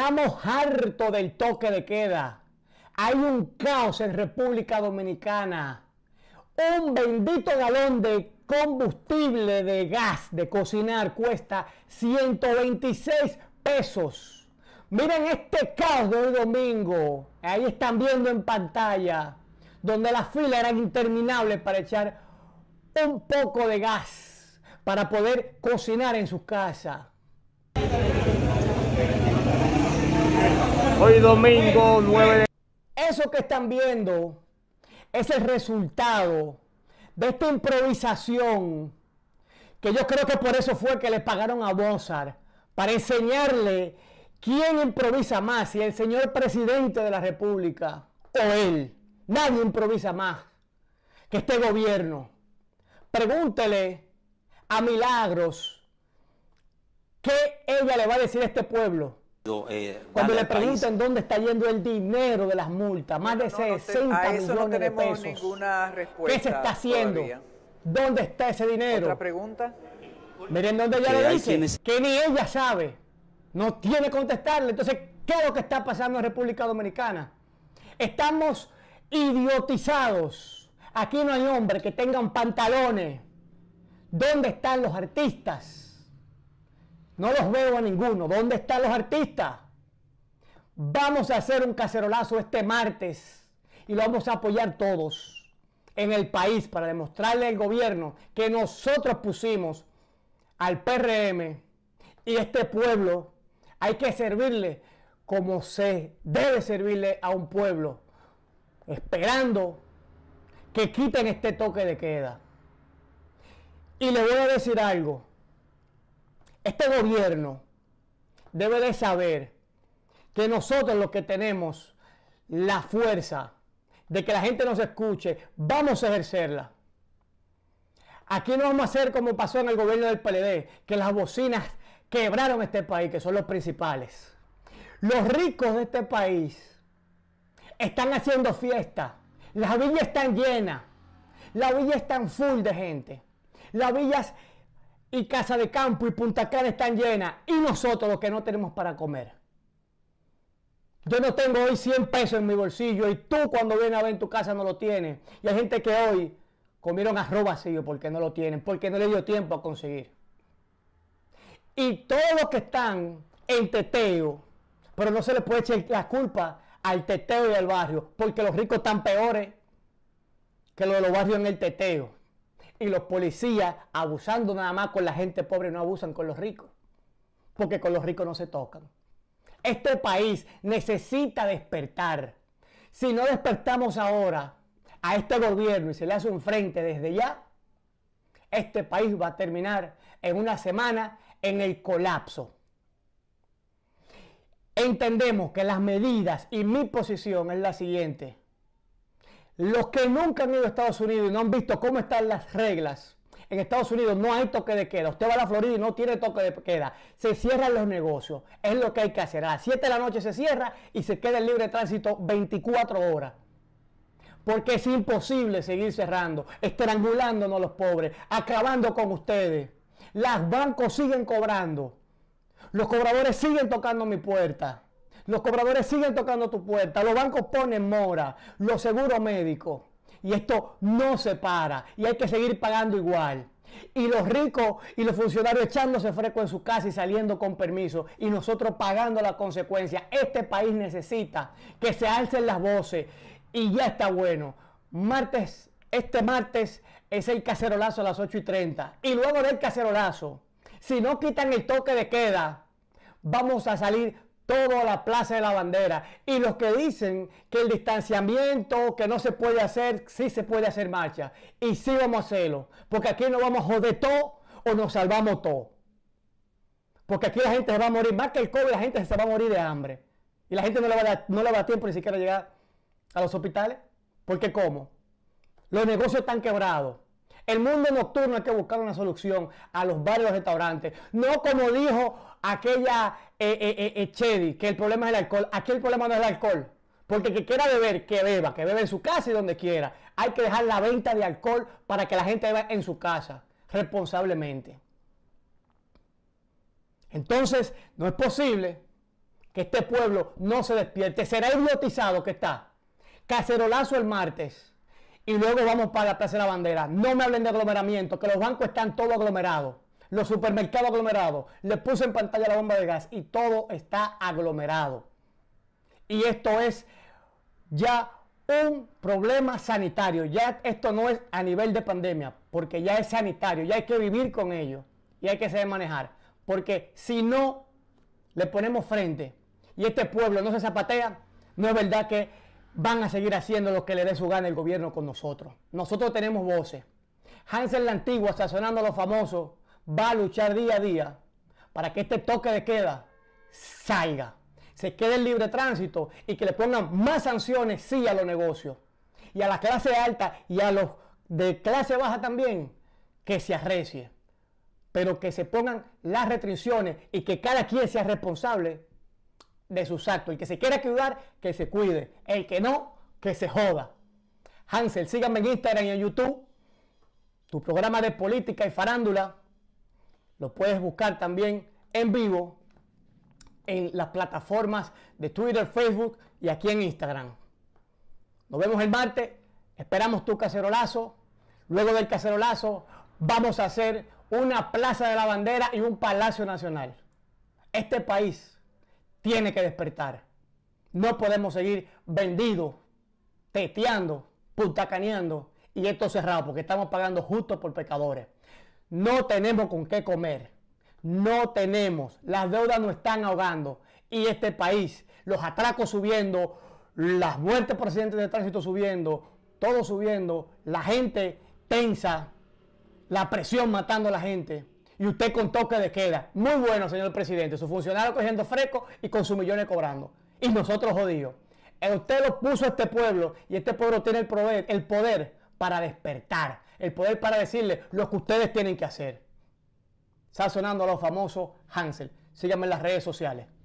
Estamos hartos del toque de queda. Hay un caos en República Dominicana. Un bendito galón de combustible de gas de cocinar cuesta 126 pesos. Miren este caos de hoy domingo. Ahí están viendo en pantalla. Donde las fila eran interminables para echar un poco de gas. Para poder cocinar en su casa. Hoy domingo 9 de... Eso que están viendo es el resultado de esta improvisación que yo creo que por eso fue que le pagaron a Mozart, para enseñarle quién improvisa más, si el señor presidente de la República o él. Nadie improvisa más que este gobierno. Pregúntele a Milagros qué ella le va a decir a este pueblo eh, Cuando le preguntan dónde está yendo el dinero de las multas, más de 60 millones de pesos. ¿Qué se está haciendo? ¿Dónde está ese dinero? ¿Otra pregunta? Miren dónde ella le dice que ni ella sabe, no tiene que contestarle. Entonces, ¿qué es lo que está pasando en República Dominicana? Estamos idiotizados. Aquí no hay hombre que tengan pantalones. ¿Dónde están los artistas? No los veo a ninguno. ¿Dónde están los artistas? Vamos a hacer un cacerolazo este martes y lo vamos a apoyar todos en el país para demostrarle al gobierno que nosotros pusimos al PRM y este pueblo hay que servirle como se debe servirle a un pueblo, esperando que quiten este toque de queda. Y le voy a decir algo. Este gobierno debe de saber que nosotros los que tenemos la fuerza de que la gente nos escuche, vamos a ejercerla. Aquí no vamos a hacer como pasó en el gobierno del PLD, que las bocinas quebraron este país, que son los principales. Los ricos de este país están haciendo fiesta. Las villas están llenas. Las villas están full de gente. Las villas y Casa de Campo y Punta Cana están llenas y nosotros los que no tenemos para comer. Yo no tengo hoy 100 pesos en mi bolsillo y tú cuando vienes a ver en tu casa no lo tienes. Y hay gente que hoy comieron arroz vacío porque no lo tienen, porque no le dio tiempo a conseguir. Y todos los que están en teteo, pero no se le puede echar la culpa al teteo y al barrio, porque los ricos están peores que los de los barrios en el teteo y los policías abusando nada más con la gente pobre, no abusan con los ricos, porque con los ricos no se tocan. Este país necesita despertar. Si no despertamos ahora a este gobierno y se le hace un frente desde ya, este país va a terminar en una semana en el colapso. Entendemos que las medidas y mi posición es la siguiente. Los que nunca han ido a Estados Unidos y no han visto cómo están las reglas. En Estados Unidos no hay toque de queda. Usted va a la Florida y no tiene toque de queda. Se cierran los negocios. Es lo que hay que hacer. A las 7 de la noche se cierra y se queda el libre tránsito 24 horas. Porque es imposible seguir cerrando, estrangulándonos los pobres, acabando con ustedes. Las bancos siguen cobrando. Los cobradores siguen tocando mi puerta. Los cobradores siguen tocando tu puerta, los bancos ponen mora, los seguros médicos. Y esto no se para y hay que seguir pagando igual. Y los ricos y los funcionarios echándose fresco en su casa y saliendo con permiso. Y nosotros pagando la consecuencia. Este país necesita que se alcen las voces. Y ya está bueno. Martes, este martes es el cacerolazo a las 8 y 30. Y luego del cacerolazo, si no quitan el toque de queda, vamos a salir toda la Plaza de la Bandera. Y los que dicen que el distanciamiento, que no se puede hacer, sí se puede hacer marcha. Y sí vamos a hacerlo. Porque aquí no vamos a joder todo o nos salvamos todo. Porque aquí la gente se va a morir. Más que el COVID, la gente se va a morir de hambre. Y la gente no le va a, dar, no le va a tiempo ni siquiera llegar a los hospitales. Porque ¿cómo? Los negocios están quebrados. El mundo nocturno hay que buscar una solución a los bares y restaurantes. No como dijo aquella eh, eh, eh, eh, Chedi, que el problema es el alcohol. Aquí el problema no es el alcohol. Porque que quiera beber, que beba, que beba en su casa y donde quiera. Hay que dejar la venta de alcohol para que la gente beba en su casa, responsablemente. Entonces, no es posible que este pueblo no se despierte. Será hipnotizado que está. Cacerolazo el martes y luego vamos para la tercera la Bandera. No me hablen de aglomeramiento, que los bancos están todos aglomerados, los supermercados aglomerados. Les puse en pantalla la bomba de gas y todo está aglomerado. Y esto es ya un problema sanitario. Ya esto no es a nivel de pandemia, porque ya es sanitario, ya hay que vivir con ello y hay que saber manejar. Porque si no le ponemos frente y este pueblo no se zapatea, no es verdad que van a seguir haciendo lo que le dé su gana el gobierno con nosotros. Nosotros tenemos voces. Hansel la Antigua, estacionando a los famosos, va a luchar día a día para que este toque de queda salga, se quede el libre tránsito y que le pongan más sanciones, sí, a los negocios y a la clase alta y a los de clase baja también, que se arrecie, pero que se pongan las restricciones y que cada quien sea responsable de sus actos. El que se quiera cuidar, que se cuide. El que no, que se joda. Hansel, síganme en Instagram y en YouTube. Tu programa de política y farándula lo puedes buscar también en vivo en las plataformas de Twitter, Facebook y aquí en Instagram. Nos vemos el martes. Esperamos tu cacerolazo. Luego del cacerolazo vamos a hacer una plaza de la bandera y un palacio nacional. Este país tiene que despertar. No podemos seguir vendidos, teteando, putacaneando y esto cerrado porque estamos pagando justo por pecadores. No tenemos con qué comer. No tenemos. Las deudas nos están ahogando. Y este país, los atracos subiendo, las muertes por accidentes de tránsito subiendo, todo subiendo, la gente tensa, la presión matando a la gente y usted con toque de queda. Muy bueno, señor presidente. Su funcionario cogiendo fresco y con sus millones cobrando. Y nosotros jodidos. Eh, usted lo puso a este pueblo y este pueblo tiene el poder, el poder para despertar, el poder para decirle lo que ustedes tienen que hacer. Está a los famosos Hansel. Síganme en las redes sociales.